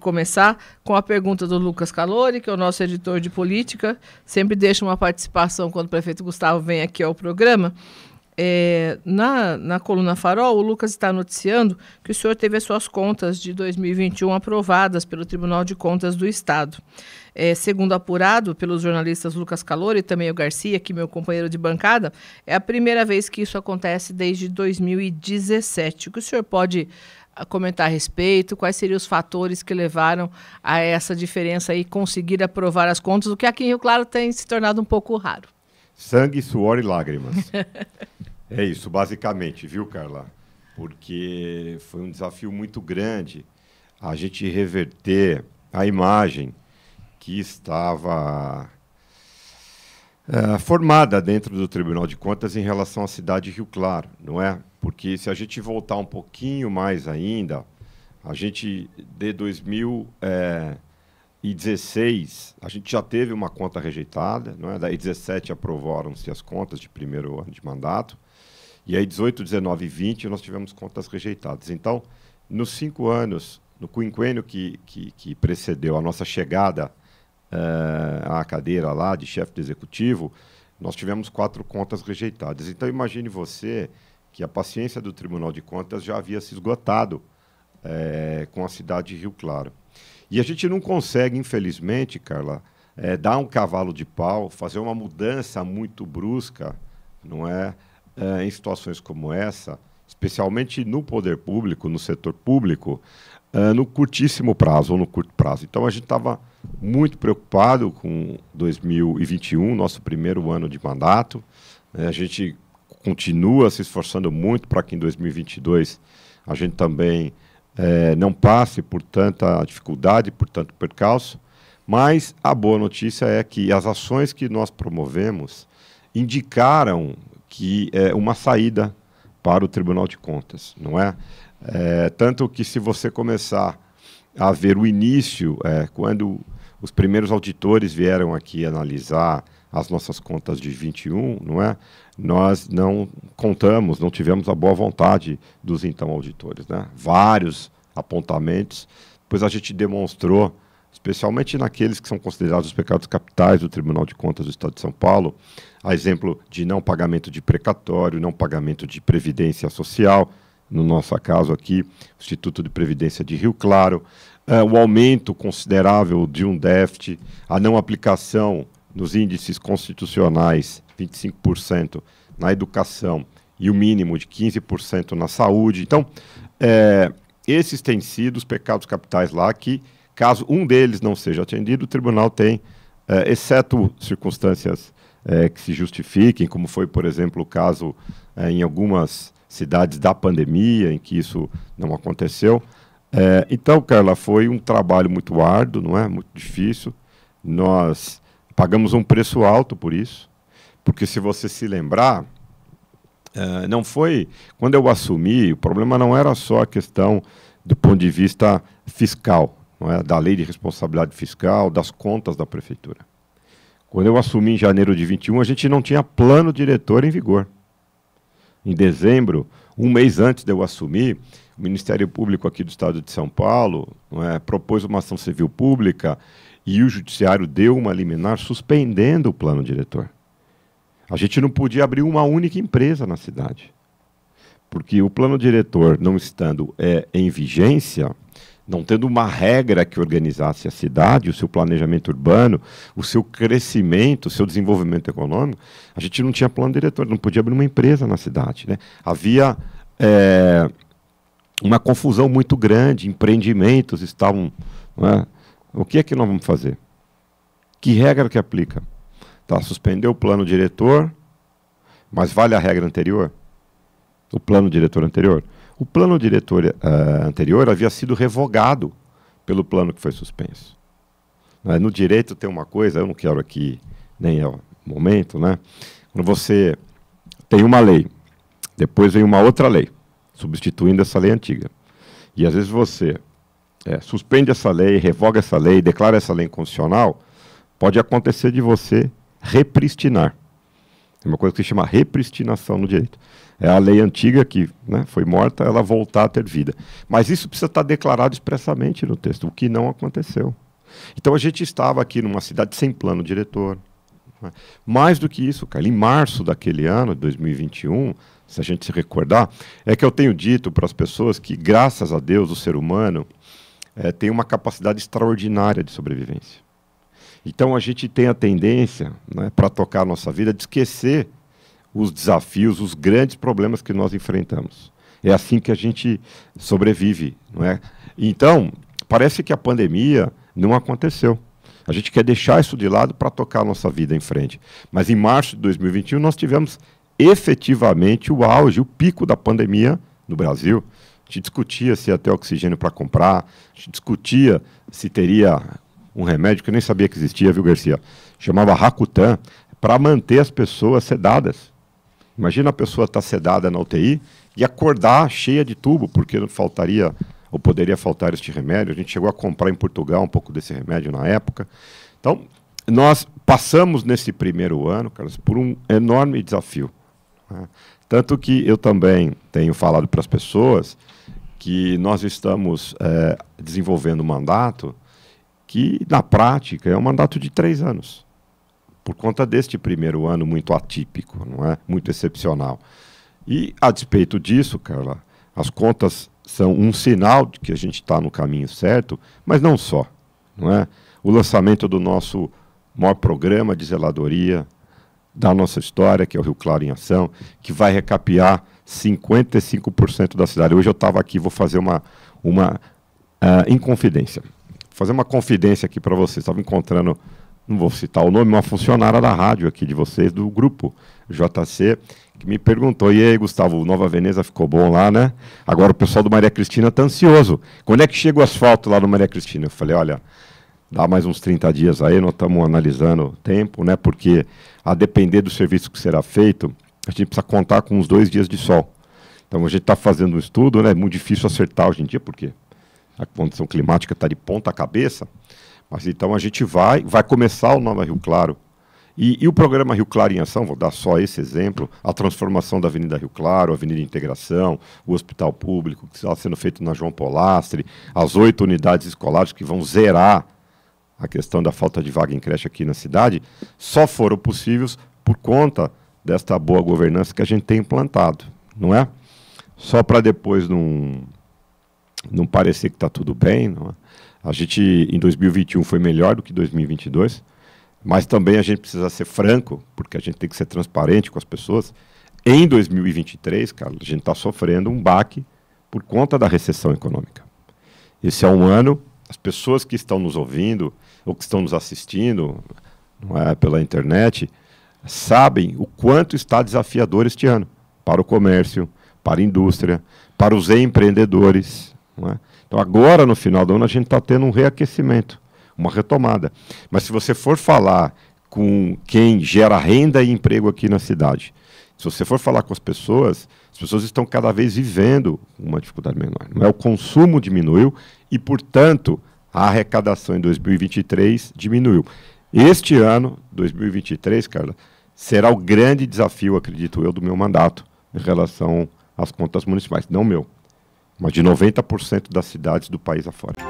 começar com a pergunta do Lucas Calori, que é o nosso editor de política, sempre deixa uma participação quando o prefeito Gustavo vem aqui ao programa. É, na, na coluna Farol, o Lucas está noticiando que o senhor teve as suas contas de 2021 aprovadas pelo Tribunal de Contas do Estado. É, segundo apurado pelos jornalistas Lucas Calori e também o Garcia, que é meu companheiro de bancada, é a primeira vez que isso acontece desde 2017. O que o senhor pode comentar a respeito, quais seriam os fatores que levaram a essa diferença e conseguir aprovar as contas, o que aqui em Rio Claro tem se tornado um pouco raro. Sangue, suor e lágrimas. é isso, basicamente, viu, Carla? Porque foi um desafio muito grande a gente reverter a imagem que estava eh, formada dentro do Tribunal de Contas em relação à cidade de Rio Claro, não é? Porque se a gente voltar um pouquinho mais ainda, a gente de 2016 eh, a gente já teve uma conta rejeitada, não é? Daí 17 aprovaram-se as contas de primeiro ano de mandato e aí 18, 19 e 20 nós tivemos contas rejeitadas. Então, nos cinco anos, no quinquênio que, que, que precedeu a nossa chegada eh, a cadeira lá de chefe do executivo, nós tivemos quatro contas rejeitadas. Então, imagine você que a paciência do Tribunal de Contas já havia se esgotado eh, com a cidade de Rio Claro. E a gente não consegue, infelizmente, Carla, eh, dar um cavalo de pau, fazer uma mudança muito brusca, não é? é em situações como essa, especialmente no poder público, no setor público, uh, no curtíssimo prazo ou no curto prazo. Então a gente estava muito preocupado com 2021, nosso primeiro ano de mandato. Né? a gente continua se esforçando muito para que em 2022 a gente também uh, não passe por tanta dificuldade, por tanto percalço. Mas a boa notícia é que as ações que nós promovemos indicaram que é uma saída para o Tribunal de Contas, não é? É, tanto que se você começar a ver o início, é, quando os primeiros auditores vieram aqui analisar as nossas contas de 21, não é? Nós não contamos, não tivemos a boa vontade dos então auditores, né? Vários apontamentos, pois a gente demonstrou, especialmente naqueles que são considerados os pecados capitais do Tribunal de Contas do Estado de São Paulo, a exemplo de não pagamento de precatório, não pagamento de previdência social, no nosso caso aqui, Instituto de Previdência de Rio Claro, uh, o aumento considerável de um déficit, a não aplicação nos índices constitucionais, 25% na educação e o mínimo de 15% na saúde. Então, é, esses têm sido os pecados capitais lá que, caso um deles não seja atendido, o tribunal tem, é, exceto circunstâncias é, que se justifiquem, como foi, por exemplo, o caso é, em algumas cidades da pandemia, em que isso não aconteceu. É, então, Carla, foi um trabalho muito árduo, não é? Muito difícil. Nós pagamos um preço alto por isso, porque se você se lembrar, é, não foi. Quando eu assumi, o problema não era só a questão do ponto de vista fiscal, não é? da lei de responsabilidade fiscal, das contas da prefeitura. Quando eu assumi em janeiro de 21, a gente não tinha plano diretor em vigor em dezembro, um mês antes de eu assumir, o Ministério Público aqui do Estado de São Paulo é, propôs uma ação civil pública e o Judiciário deu uma liminar suspendendo o plano diretor. A gente não podia abrir uma única empresa na cidade, porque o plano diretor, não estando é, em vigência, não tendo uma regra que organizasse a cidade, o seu planejamento urbano, o seu crescimento, o seu desenvolvimento econômico, a gente não tinha plano diretor, não podia abrir uma empresa na cidade. Né? Havia é, uma confusão muito grande, empreendimentos estavam. né? O que é que nós vamos fazer? Que regra que aplica? Tá, suspendeu o plano diretor, mas vale a regra anterior? O plano diretor anterior? O plano diretor uh, anterior havia sido revogado pelo plano que foi suspenso. Né, no direito tem uma coisa, eu não quero aqui, nem é o momento, né? Quando você tem uma lei, depois vem uma outra lei, substituindo essa lei antiga. E às vezes você é, suspende essa lei, revoga essa lei, declara essa lei inconstitucional, pode acontecer de você repristinar. É uma coisa que se chama repristinação no direito. É a lei antiga que né, foi morta, ela voltar a ter vida. Mas isso precisa estar declarado expressamente no texto, o que não aconteceu. Então a gente estava aqui numa cidade sem plano diretor. Né. Mais do que isso, cara, em março daquele ano, 2021, se a gente se recordar, é que eu tenho dito para as pessoas que, graças a Deus, o ser humano é, tem uma capacidade extraordinária de sobrevivência. Então a gente tem a tendência, né, para tocar a nossa vida, de esquecer os desafios, os grandes problemas que nós enfrentamos. É assim que a gente sobrevive, não é? Então, parece que a pandemia não aconteceu. A gente quer deixar isso de lado para tocar a nossa vida em frente. Mas em março de 2021 nós tivemos efetivamente o auge, o pico da pandemia no Brasil. A gente discutia se ia ter oxigênio para comprar, a gente discutia se teria um remédio que eu nem sabia que existia, viu, Garcia? Chamava Racutan, para manter as pessoas sedadas. Imagina a pessoa estar tá sedada na UTI e acordar cheia de tubo, porque faltaria ou poderia faltar este remédio. A gente chegou a comprar em Portugal um pouco desse remédio na época. Então, nós passamos nesse primeiro ano, Carlos, por um enorme desafio. Né? Tanto que eu também tenho falado para as pessoas que nós estamos é, desenvolvendo um mandato que na prática é um mandato de três anos, por conta deste primeiro ano muito atípico, não é? Muito excepcional. E a despeito disso, Carla, as contas são um sinal de que a gente está no caminho certo, mas não só, não é? O lançamento do nosso maior programa de zeladoria da nossa história, que é o Rio Claro em Ação, que vai recapear 55% da cidade. Hoje eu estava aqui, vou fazer uma, uma uh, inconfidência fazer uma confidência aqui para vocês. Estava encontrando, não vou citar o nome, uma funcionária da rádio aqui de vocês, do grupo JC, que me perguntou: e aí, Gustavo, Nova Veneza ficou bom lá, né? Agora o pessoal do Maria Cristina está ansioso. Quando é que chega o asfalto lá no Maria Cristina? Eu falei: olha, dá mais uns 30 dias aí, nós estamos analisando o tempo, né? Porque a depender do serviço que será feito, a gente precisa contar com uns dois dias de sol. Então a gente está fazendo um estudo, né? É muito difícil acertar hoje em dia, porque a condição climática está de ponta cabeça, mas então a gente vai, vai começar o Nova Rio Claro. E, e, o programa Rio Claro em Ação, vou dar só esse exemplo, a transformação da Avenida Rio Claro, a Avenida Integração, o Hospital Público, que está sendo feito na João Polastre, as oito unidades escolares que vão zerar a questão da falta de vaga em creche aqui na cidade, só foram possíveis por conta desta boa governança que a gente tem implantado, não é? Só para depois, num, não parecer que está tudo bem. Não é? A gente, em 2021, foi melhor do que 2022, mas também a gente precisa ser franco, porque a gente tem que ser transparente com as pessoas. Em 2023, cara, a gente está sofrendo um baque por conta da recessão econômica. Esse é um ano, as pessoas que estão nos ouvindo ou que estão nos assistindo é, pela internet sabem o quanto está desafiador este ano para o comércio, para a indústria, para os empreendedores. É? Então, agora, no final do ano, a gente está tendo um reaquecimento, uma retomada. Mas se você for falar com quem gera renda e emprego aqui na cidade, se você for falar com as pessoas, as pessoas estão cada vez vivendo uma dificuldade menor. Não é? O consumo diminuiu e, portanto, a arrecadação em 2023 diminuiu. Este ano, 2023, Carla, será o grande desafio, acredito eu, do meu mandato em relação às contas municipais. Não meu, mas de 90% das cidades do país afora.